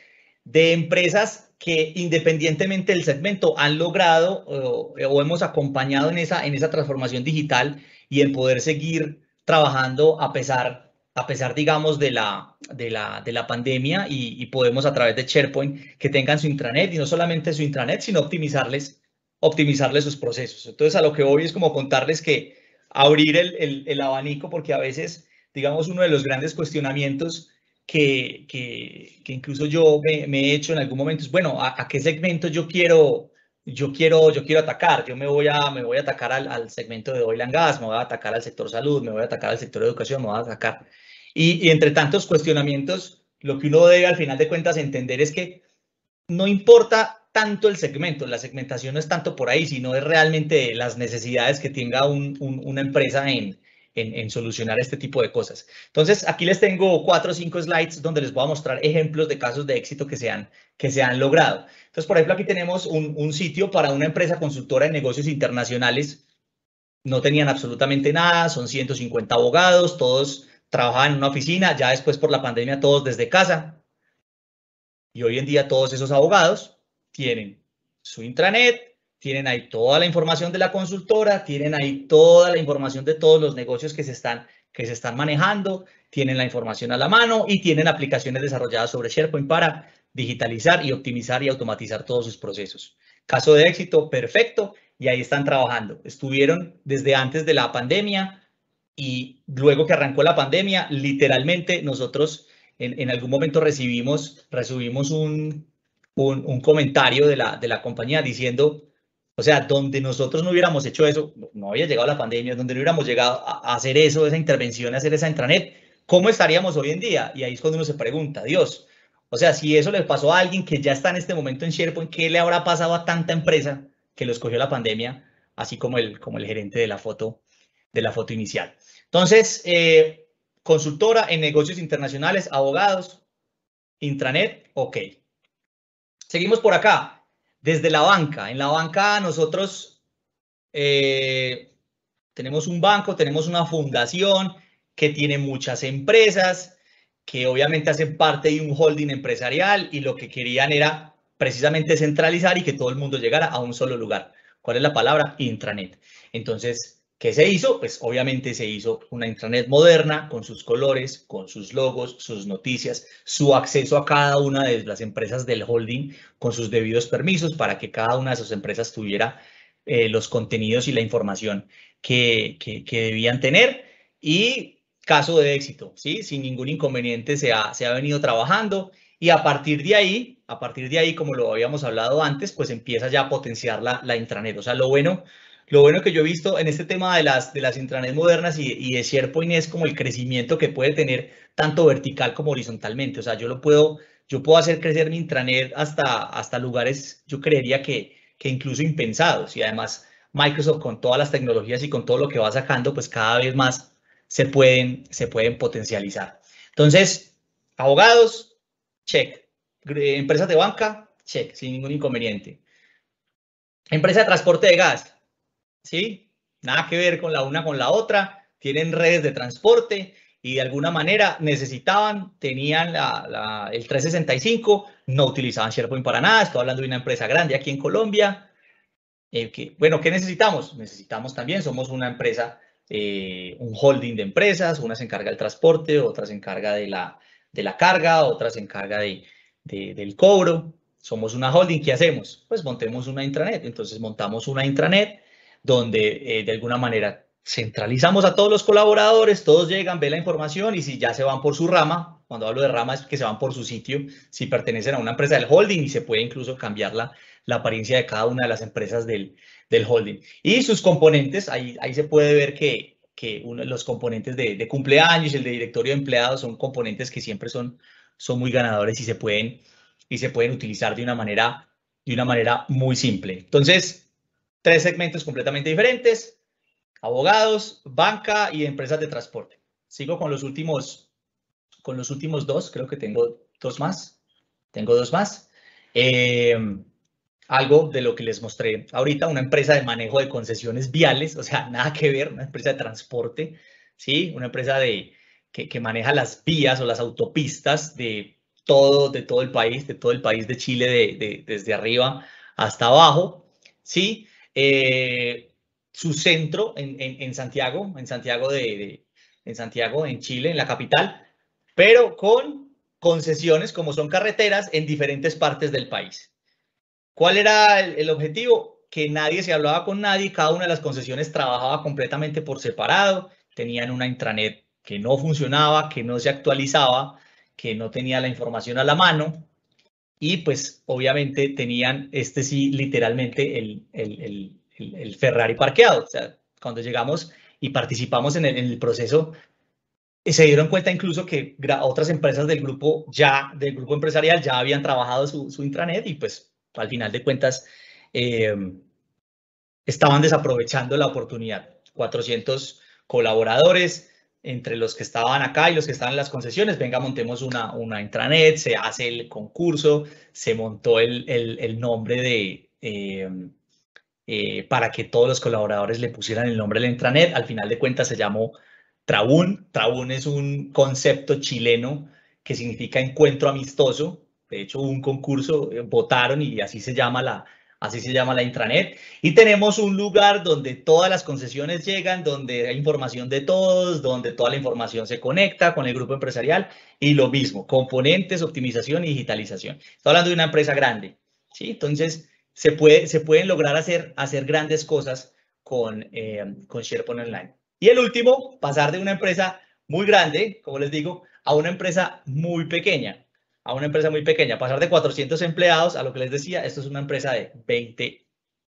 A: de empresas que independientemente del segmento han logrado eh, o, hemos acompañado en esa, en esa transformación digital y en poder seguir trabajando a pesar, a pesar digamos, de la, de la, pandemia y, podemos a través de SharePoint que tengan su intranet y no solamente su intranet, sino optimizarles, optimizarles sus procesos. Entonces, a lo que voy es como contarles que abrir el, el abanico porque a veces, digamos, uno de los grandes cuestionamientos que, que, incluso yo me, he hecho en algún momento, es, bueno, a, qué segmento yo quiero, yo quiero, yo quiero atacar, yo me voy a, me voy a atacar al, segmento de oil and gas, me voy a atacar al sector salud, me voy a atacar al sector educación, me voy a atacar. Y, entre tantos cuestionamientos, lo que uno debe al final de cuentas entender es que no importa tanto el segmento, la segmentación no es tanto por ahí, sino es realmente las necesidades que tenga una empresa en, en, solucionar este tipo de cosas. Entonces, aquí les tengo cuatro o cinco slides donde les voy a mostrar ejemplos de casos de éxito que se han, que se han logrado. Entonces, por ejemplo, aquí tenemos un, un sitio para una empresa consultora de negocios internacionales. No tenían absolutamente nada, son 150 abogados, todos trabajaban en una oficina, ya después por la pandemia todos desde casa. Y hoy en día todos esos abogados tienen su intranet, tienen ahí toda la información de la consultora, tienen ahí toda la información de todos los negocios que se están, que se están manejando, tienen la información a la mano y tienen aplicaciones desarrolladas sobre SharePoint para digitalizar y optimizar y automatizar todos sus procesos. Caso de éxito, perfecto, y ahí están trabajando. Estuvieron desde antes de la pandemia y luego que arrancó la pandemia, literalmente nosotros en, algún momento recibimos, recibimos un, comentario de la, de la compañía diciendo, o sea, donde nosotros no hubiéramos hecho eso, no había llegado la pandemia, donde no hubiéramos llegado a hacer eso, esa intervención, a hacer esa intranet, ¿cómo estaríamos hoy en día? Y ahí es cuando uno se pregunta, Dios, o sea, si eso le pasó a alguien que ya está en este momento en SharePoint, ¿qué le habrá pasado a tanta empresa que lo escogió la pandemia, así como el, como el gerente de la foto, de la foto inicial? Entonces, eh, consultora en negocios internacionales, abogados, intranet, ok. Seguimos por acá. Desde la banca, en la banca nosotros eh, tenemos un banco, tenemos una fundación que tiene muchas empresas, que obviamente hacen parte de un holding empresarial y lo que querían era precisamente centralizar y que todo el mundo llegara a un solo lugar. ¿Cuál es la palabra? Intranet. Entonces, ¿Qué se hizo? Pues obviamente se hizo una intranet moderna con sus colores, con sus logos, sus noticias, su acceso a cada una de las empresas del holding con sus debidos permisos para que cada una de sus empresas tuviera eh, los contenidos y la información que, debían tener y caso de éxito, ¿sí? Sin ningún inconveniente se ha, se ha venido trabajando y a partir de ahí, a partir de ahí, como lo habíamos hablado antes, pues empieza ya a potenciar la, la intranet. O sea, lo bueno lo bueno que yo he visto en este tema de las, de las intranets modernas y, de SharePoint es como el crecimiento que puede tener tanto vertical como horizontalmente. O sea, yo lo puedo, yo puedo hacer crecer mi intranet hasta, hasta lugares, yo creería que, incluso impensados. Y además Microsoft con todas las tecnologías y con todo lo que va sacando, pues cada vez más se pueden, se pueden potencializar. Entonces, abogados, check. Empresas de banca, check, sin ningún inconveniente. Empresa de transporte de gas, ¿sí? Nada que ver con la una con la otra, tienen redes de transporte y de alguna manera necesitaban, tenían el 365, no utilizaban SharePoint para nada, estoy hablando de una empresa grande aquí en Colombia. Eh, que, bueno, ¿qué necesitamos? Necesitamos también, somos una empresa, eh, un holding de empresas, una se encarga del transporte, otra se encarga de la, de la carga, otra se encarga del cobro. Somos una holding, ¿qué hacemos? Pues montemos una intranet. Entonces montamos una intranet donde eh, de alguna manera centralizamos a todos los colaboradores, todos llegan, ve la información y si ya se van por su rama, cuando hablo de rama es que se van por su sitio, si pertenecen a una empresa del holding y se puede incluso cambiar la, apariencia de cada una de las empresas del, del holding. Y sus componentes, ahí, ahí se puede ver que, que uno, los componentes de, de cumpleaños y el de directorio de empleados son componentes que siempre son, son muy ganadores y se pueden, y se pueden utilizar de una manera, de una manera muy simple. Entonces, tres segmentos completamente diferentes, abogados, banca y empresas de transporte. Sigo con los últimos, con los últimos dos, creo que tengo dos más, tengo dos más. Eh, algo de lo que les mostré ahorita, una empresa de manejo de concesiones viales, o sea, nada que ver, una empresa de transporte, ¿sí? Una empresa de, que, maneja las vías o las autopistas de todo, de todo el país, de todo el país de Chile, de, desde arriba hasta abajo, ¿sí? Eh, su centro en, Santiago, en Santiago de, en Santiago, en Chile, en la capital, pero con concesiones como son carreteras en diferentes partes del país. ¿Cuál era el, el objetivo? Que nadie se hablaba con nadie, cada una de las concesiones trabajaba completamente por separado, tenían una intranet que no funcionaba, que no se actualizaba, que no tenía la información a la mano, y pues obviamente tenían este sí literalmente el, el, el, el Ferrari parqueado. O sea, cuando llegamos y participamos en el, proceso, se dieron cuenta incluso que otras empresas del grupo ya, del grupo empresarial, ya habían trabajado su, su intranet y pues al final de cuentas em, estaban desaprovechando la oportunidad. 400 colaboradores, entre los que estaban acá y los que estaban en las concesiones, venga, montemos una, una intranet, se hace el concurso, se montó el, nombre de, eh, eh, para que todos los colaboradores le pusieran el nombre de la intranet, al final de cuentas se llamó Trabún. Trabún es un concepto chileno que significa encuentro amistoso, de hecho hubo un concurso, eh, votaron y así se llama la, así se llama la intranet. Y tenemos un lugar donde todas las concesiones llegan, donde hay información de todos, donde toda la información se conecta con el grupo empresarial y lo mismo, componentes, optimización y digitalización. Estoy hablando de una empresa grande, ¿sí? Entonces, se, puede, se pueden lograr hacer, hacer grandes cosas con, eh, con SharePoint Online. Y el último, pasar de una empresa muy grande, como les digo, a una empresa muy pequeña a una empresa muy pequeña, pasar de 400 empleados a lo que les decía, esto es una empresa de 20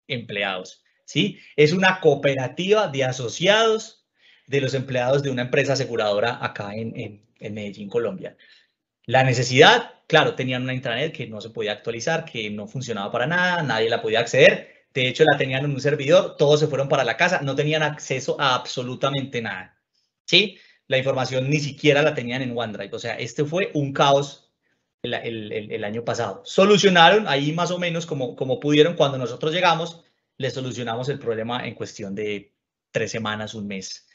A: empleados, ¿sí? Es una cooperativa de asociados de los empleados de una empresa aseguradora acá en, en, Medellín, Colombia. La necesidad, claro, tenían una intranet que no se podía actualizar, que no funcionaba para nada, nadie la podía acceder. De hecho, la tenían en un servidor, todos se fueron para la casa, no tenían acceso a absolutamente nada. ¿Sí? La información ni siquiera la tenían en OneDrive. O sea, este fue un caos el, año pasado. Solucionaron ahí más o menos como, pudieron cuando nosotros llegamos, les solucionamos el problema en cuestión de tres semanas, un mes,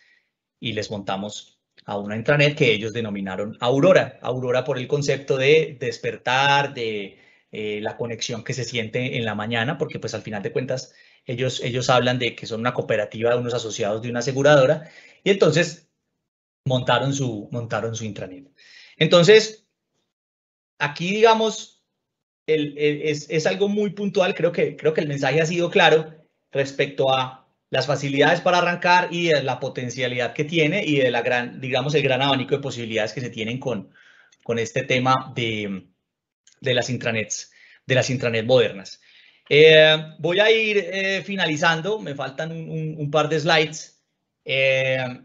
A: y les montamos a una intranet que ellos denominaron Aurora. Aurora por el concepto de despertar, de eh, la conexión que se siente en la mañana, porque pues al final de cuentas ellos, ellos hablan de que son una cooperativa de unos asociados de una aseguradora, y entonces montaron su, montaron su intranet. Entonces, aquí, digamos, el, es, es, algo muy puntual. Creo que, creo que el mensaje ha sido claro respecto a las facilidades para arrancar y la potencialidad que tiene y de la gran, digamos, el gran abanico de posibilidades que se tienen con, con este tema de, de las intranets, de las intranets modernas. Eh, voy a ir eh, finalizando, me faltan un, par de slides. Eh,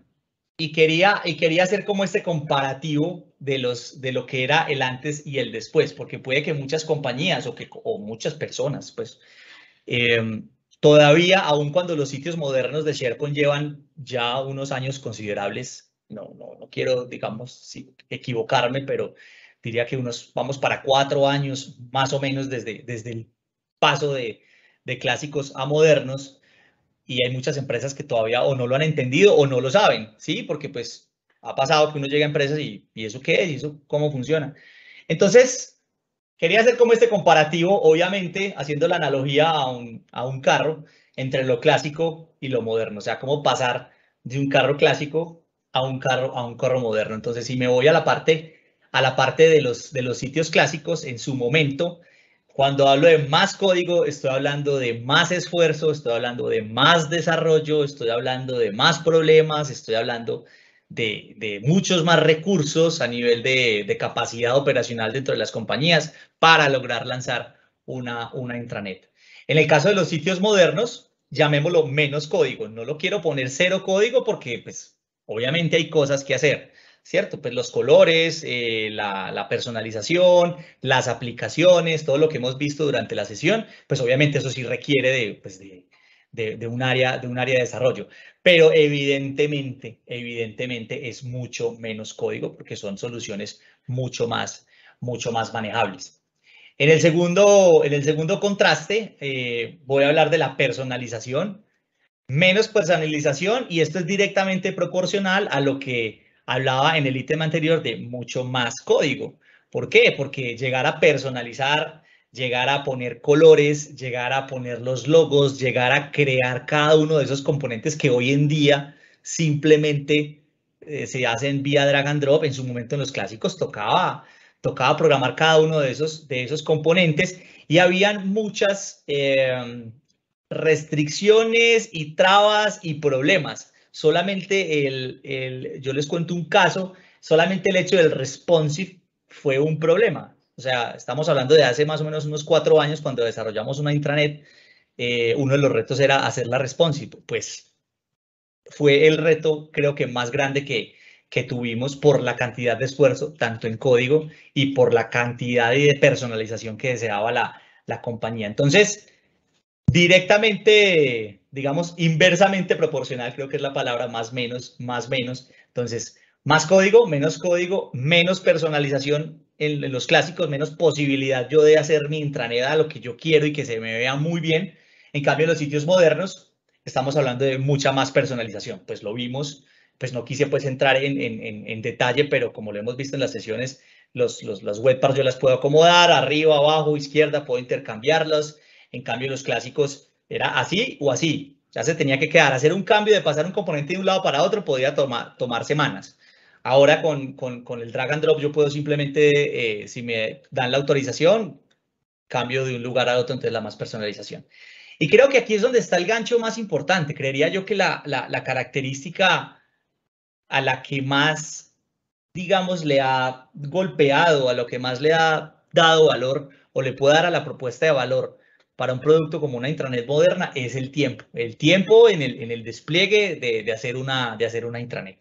A: y, quería, y quería hacer como este comparativo de, los, de lo que era el antes y el después, porque puede que muchas compañías o, que, muchas personas, pues, em, todavía, aun cuando los sitios modernos de SharePoint llevan ya unos años considerables, no, no, quiero, digamos, equivocarme, pero diría que unos, vamos para cuatro años más o menos desde, desde el paso de, de clásicos a modernos, y hay muchas empresas que todavía o no lo han entendido o no lo saben, ¿sí? Porque pues ha pasado que uno llega a empresas y, eso qué es? ¿Y eso cómo funciona? Entonces, quería hacer como este comparativo, obviamente, haciendo la analogía a un, a un carro entre lo clásico y lo moderno. O sea, cómo pasar de un carro clásico a un carro, a un carro moderno. Entonces, si me voy a la parte, a la parte de, los, de los sitios clásicos, en su momento, cuando hablo de más código, estoy hablando de más esfuerzo, estoy hablando de más desarrollo, estoy hablando de más problemas, estoy hablando de, muchos más recursos a nivel de, capacidad operacional dentro de las compañías para lograr lanzar una, una intranet. En el caso de los sitios modernos, llamémoslo menos código. No lo quiero poner cero código porque, pues, obviamente hay cosas que hacer, ¿cierto? Pues los colores, eh, la, personalización, las aplicaciones, todo lo que hemos visto durante la sesión, pues obviamente eso sí requiere de, pues, de de, un área, de un área de desarrollo. Pero evidentemente, evidentemente es mucho menos código porque son soluciones mucho más, mucho más manejables. En el segundo, en el segundo contraste, eh, voy a hablar de la personalización. Menos personalización y esto es directamente proporcional a lo que hablaba en el ítem anterior de mucho más código. ¿Por qué? Porque llegar a personalizar llegar a poner colores, llegar a poner los logos, llegar a crear cada uno de esos componentes que hoy en día simplemente eh, se hacen vía drag and drop. En su momento en los clásicos tocaba, tocaba programar cada uno de esos, de esos componentes y habían muchas em, restricciones y trabas y problemas. Solamente el, yo les cuento un caso, solamente el hecho del responsive fue un problema. O sea, estamos hablando de hace más o menos unos cuatro años cuando desarrollamos una intranet, eh, uno de los retos era hacerla responsive. Pues fue el reto creo que más grande que, que tuvimos por la cantidad de esfuerzo, tanto en código y por la cantidad de personalización que deseaba la, la compañía. Entonces, directamente, digamos, inversamente proporcional, creo que es la palabra más menos, más menos. Entonces, más código, menos código, menos personalización, en, los clásicos menos posibilidad yo de hacer mi intranet lo que yo quiero y que se me vea muy bien. En cambio, en los sitios modernos estamos hablando de mucha más personalización. Pues lo vimos, pues no quise pues entrar en, en, en detalle, pero como lo hemos visto en las sesiones, los, los, las webpars yo las puedo acomodar, arriba, abajo, izquierda, puedo intercambiarlas. En cambio, en los clásicos era así o así. Ya se tenía que quedar. Hacer un cambio de pasar un componente de un lado para otro podía tomar, tomar semanas. Ahora con, con, con el drag and drop yo puedo simplemente, eh, si me dan la autorización, cambio de un lugar a otro, entonces la más personalización. Y creo que aquí es donde está el gancho más importante. Creería yo que la, la, la característica a la que más, digamos, le ha golpeado, a lo que más le ha dado valor o le puede dar a la propuesta de valor para un producto como una intranet moderna es el tiempo. El tiempo en el, en el despliegue de, de, hacer una, de hacer una intranet.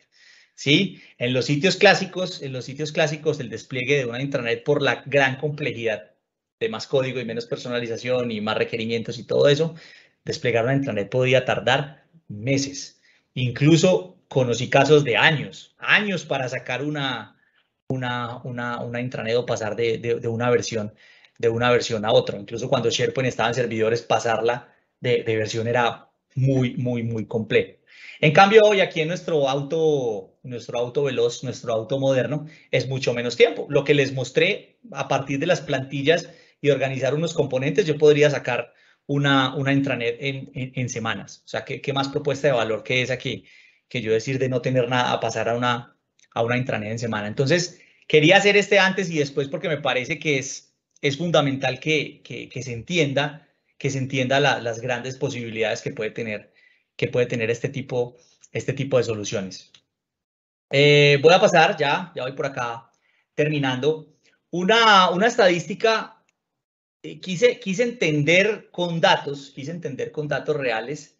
A: ¿sí? En los sitios clásicos, en los sitios clásicos, el despliegue de una intranet por la gran complejidad de más código y menos personalización y más requerimientos y todo eso, desplegar una intranet podía tardar meses. Incluso conocí casos de años, años para sacar una, una, una, intranet o pasar de, una versión de una versión a otra. Incluso cuando SharePoint estaba en servidores, pasarla de, de versión era muy, muy, muy complejo. En cambio, hoy aquí en nuestro auto nuestro auto veloz, nuestro auto moderno, es mucho menos tiempo. Lo que les mostré a partir de las plantillas y organizar unos componentes, yo podría sacar una, una intranet en, semanas. O sea, ¿qué, más propuesta de valor que es aquí? Que yo decir de no tener nada a pasar a una, a una intranet en semana. Entonces, quería hacer este antes y después porque me parece que es, es fundamental que, se entienda, que se entienda las grandes posibilidades que puede tener, que puede tener este tipo, este tipo de soluciones. Eh, voy a pasar ya, ya voy por acá terminando. Una, una estadística, eh, quise, quise entender con datos, quise entender con datos reales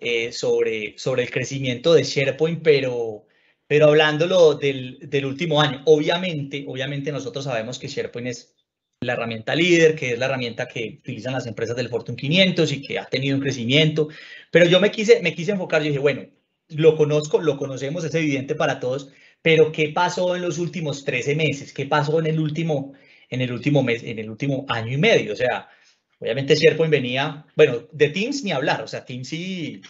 A: eh, sobre, sobre el crecimiento de SharePoint, pero, pero hablándolo del, del, último año. Obviamente, obviamente nosotros sabemos que SharePoint es la herramienta líder, que es la herramienta que utilizan las empresas del Fortune 500 y que ha tenido un crecimiento, pero yo me quise, me quise enfocar, yo dije, bueno, lo conozco, lo conocemos, es evidente para todos, pero ¿qué pasó en los últimos 13 meses? ¿Qué pasó en el último, en el último mes, en el último año y medio? O sea, obviamente SharePoint venía, bueno, de Teams ni hablar, o sea, Teams sí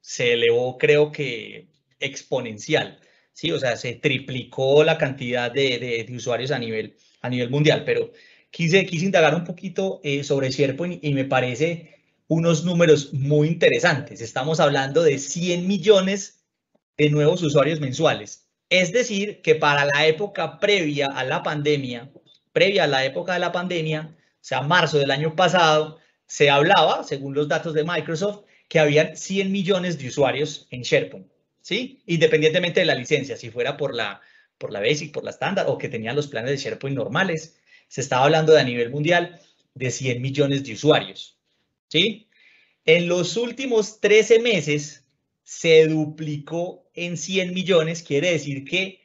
A: se elevó, creo que exponencial, ¿sí? O sea, se triplicó la cantidad de, de, usuarios a nivel, a nivel mundial, pero quise, quise indagar un poquito eh, sobre SharePoint y me parece unos números muy interesantes. Estamos hablando de 100 millones de nuevos usuarios mensuales. Es decir, que para la época previa a la pandemia, previa a la época de la pandemia, o sea, marzo del año pasado, se hablaba, según los datos de Microsoft, que habían 100 millones de usuarios en SharePoint, ¿sí? Independientemente de la licencia, si fuera por la, por la Basic, por la estándar o que tenían los planes de SharePoint normales, se estaba hablando de a nivel mundial de 100 millones de usuarios. ¿sí? En los últimos 13 meses se duplicó en 100 millones, quiere decir que,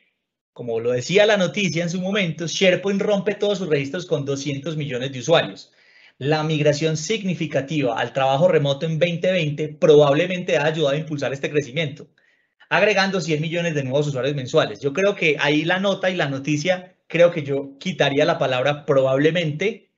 A: como lo decía la noticia en su momento, SharePoint rompe todos sus registros con 200 millones de usuarios. La migración significativa al trabajo remoto en 2020 probablemente ha ayudado a impulsar este crecimiento, agregando 100 millones de nuevos usuarios mensuales. Yo creo que ahí la nota y la noticia, creo que yo quitaría la palabra probablemente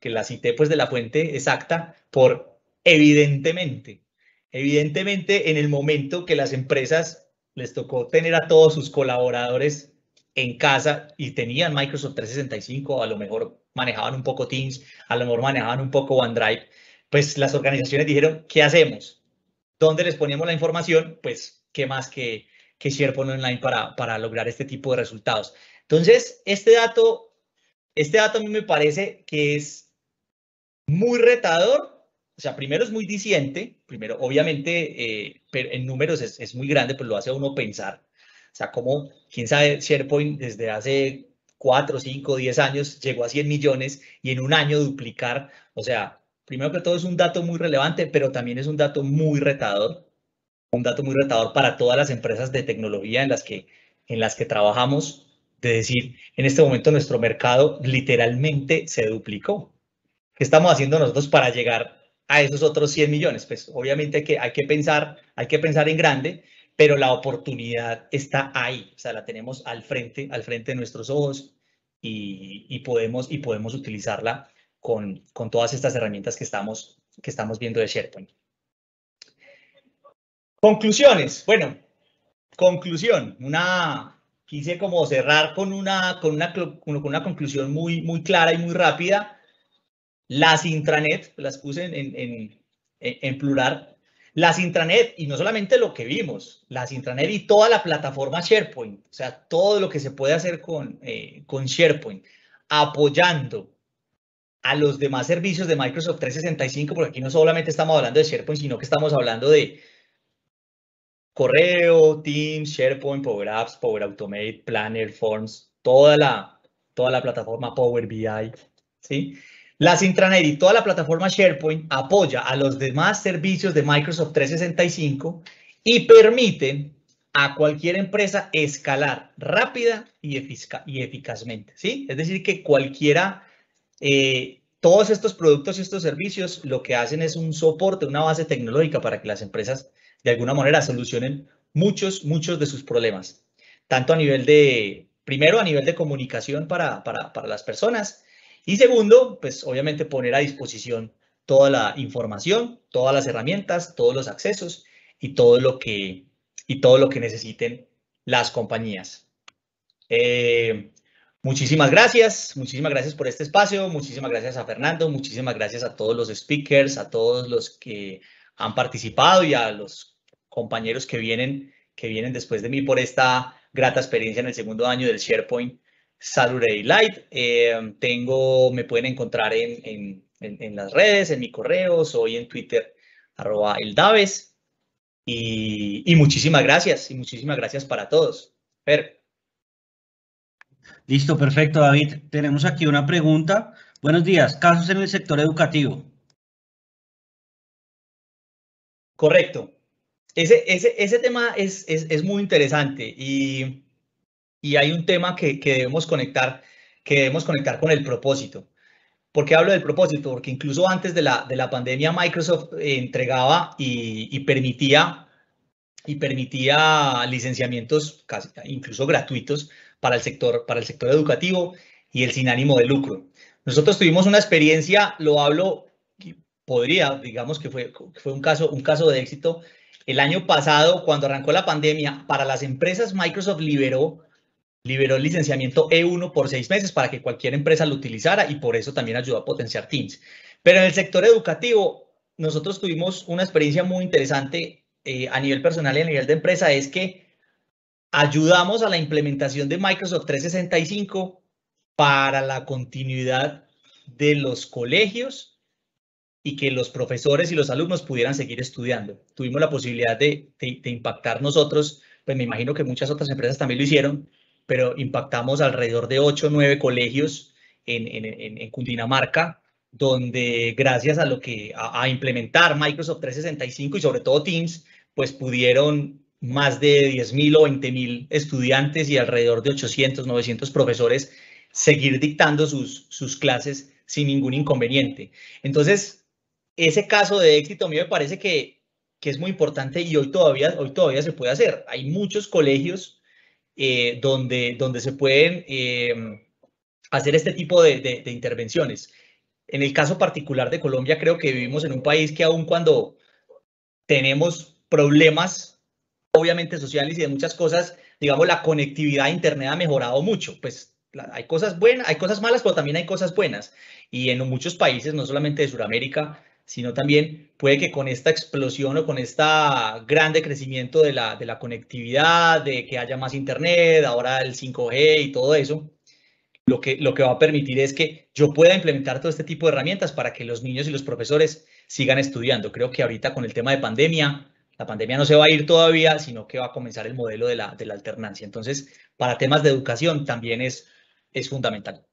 A: que la cité pues de la fuente exacta, por evidentemente. Evidentemente, en el momento que las empresas les tocó tener a todos sus colaboradores en casa y tenían Microsoft 365, a lo mejor manejaban un poco Teams, a lo mejor manejaban un poco OneDrive, pues las organizaciones dijeron, ¿qué hacemos? ¿Dónde les ponemos la información? Pues, ¿qué más que, que SharePoint Online para, para lograr este tipo de resultados? Entonces, este dato, este dato a mí me parece que es muy retador. O sea, primero es muy disidente. primero, obviamente, eh, pero en números es, es, muy grande, pues lo hace a uno pensar. O sea, como, quién sabe, SharePoint desde hace 4, 5, 10 años llegó a 100 millones y en un año duplicar. O sea, primero que todo es un dato muy relevante, pero también es un dato muy retador. Un dato muy retador para todas las empresas de tecnología en las que, en las que trabajamos, de decir, en este momento nuestro mercado literalmente se duplicó. ¿Qué estamos haciendo nosotros para llegar a esos otros 100 millones? Pues obviamente que hay que pensar, hay que pensar en grande, pero la oportunidad está ahí, o sea, la tenemos al frente, al frente de nuestros ojos y, y podemos, y podemos utilizarla con, con, todas estas herramientas que estamos, que estamos viendo de SharePoint. Conclusiones. Bueno, conclusión. Una, quise como cerrar con una, con una, con una conclusión muy, muy clara y muy rápida las intranet, las puse en, plural, las intranet, y no solamente lo que vimos, las intranet y toda la plataforma SharePoint, o sea, todo lo que se puede hacer con, eh, con SharePoint, apoyando a los demás servicios de Microsoft 365, porque aquí no solamente estamos hablando de SharePoint, sino que estamos hablando de correo, Teams, SharePoint, Power Apps, Power Automate, Planner, Forms, toda la, toda la plataforma Power BI, ¿sí? Las Intranet y toda la plataforma SharePoint apoya a los demás servicios de Microsoft 365 y permiten a cualquier empresa escalar rápida y, y eficazmente. ¿sí? Es decir, que cualquiera, eh, todos estos productos y estos servicios lo que hacen es un soporte, una base tecnológica para que las empresas de alguna manera solucionen muchos, muchos de sus problemas. Tanto a nivel de, primero a nivel de comunicación para, para, para las personas y segundo, pues obviamente poner a disposición toda la información, todas las herramientas, todos los accesos y todo lo que, y todo lo que necesiten las compañías. Eh, muchísimas gracias, muchísimas gracias por este espacio, muchísimas gracias a Fernando, muchísimas gracias a todos los speakers, a todos los que han participado y a los compañeros que vienen, que vienen después de mí por esta grata experiencia en el segundo año del SharePoint Salud. Light. Em, tengo, me pueden encontrar en, las redes, en mi correo, soy en Twitter, arroba el Daves. Y, muchísimas gracias, y muchísimas gracias para todos. Listo, perfecto, David. Tenemos aquí una pregunta. Buenos días, casos en el sector educativo. Correcto. Ese, ese, ese tema es, es, es muy interesante y y hay un tema que, que, debemos conectar, que debemos conectar con el propósito. ¿Por qué hablo del propósito? Porque incluso antes de la, de la pandemia Microsoft eh, entregaba y, y permitía y permitía licenciamientos casi, incluso gratuitos para el sector para el sector educativo y el sin ánimo de lucro. Nosotros tuvimos una experiencia, lo hablo podría, digamos que fue, fue un caso un caso de éxito el año pasado cuando arrancó la pandemia para las empresas Microsoft liberó liberó el licenciamiento E1 por seis meses para que cualquier empresa lo utilizara y por eso también ayudó a potenciar Teams. Pero en el sector educativo, nosotros tuvimos una experiencia muy interesante eh, a nivel personal y a nivel de empresa, es que ayudamos a la implementación de Microsoft 365 para la continuidad de los colegios y que los profesores y los alumnos pudieran seguir estudiando. Tuvimos la posibilidad de, de impactar nosotros, pues me imagino que muchas otras empresas también lo hicieron, pero impactamos alrededor de 8 o 9 colegios en, Cundinamarca, donde gracias a lo que a, implementar Microsoft 365 y sobre todo Teams, pues pudieron más de 10.000 o 20.000 estudiantes y alrededor de 800, 900 profesores seguir dictando sus, sus clases sin ningún inconveniente. Entonces, ese caso de éxito a mí me parece que, que es muy importante y hoy todavía, hoy todavía se puede hacer. Hay muchos colegios eh, donde, donde se pueden eh, hacer este tipo de, intervenciones. En el caso particular de Colombia, creo que vivimos en un país que aun cuando tenemos problemas, obviamente sociales y de muchas cosas, digamos, la conectividad a Internet ha mejorado mucho. Pues hay cosas buenas, hay cosas malas, pero también hay cosas buenas. Y en muchos países, no solamente de Sudamérica, sino también puede que con esta explosión o con este grande crecimiento de la, de la conectividad, de que haya más Internet, ahora el 5G y todo eso, lo que, lo que va a permitir es que yo pueda implementar todo este tipo de herramientas para que los niños y los profesores sigan estudiando. Creo que ahorita con el tema de pandemia, la pandemia no se va a ir todavía, sino que va a comenzar el modelo de la, alternancia. Entonces, para temas de educación también es, es fundamental.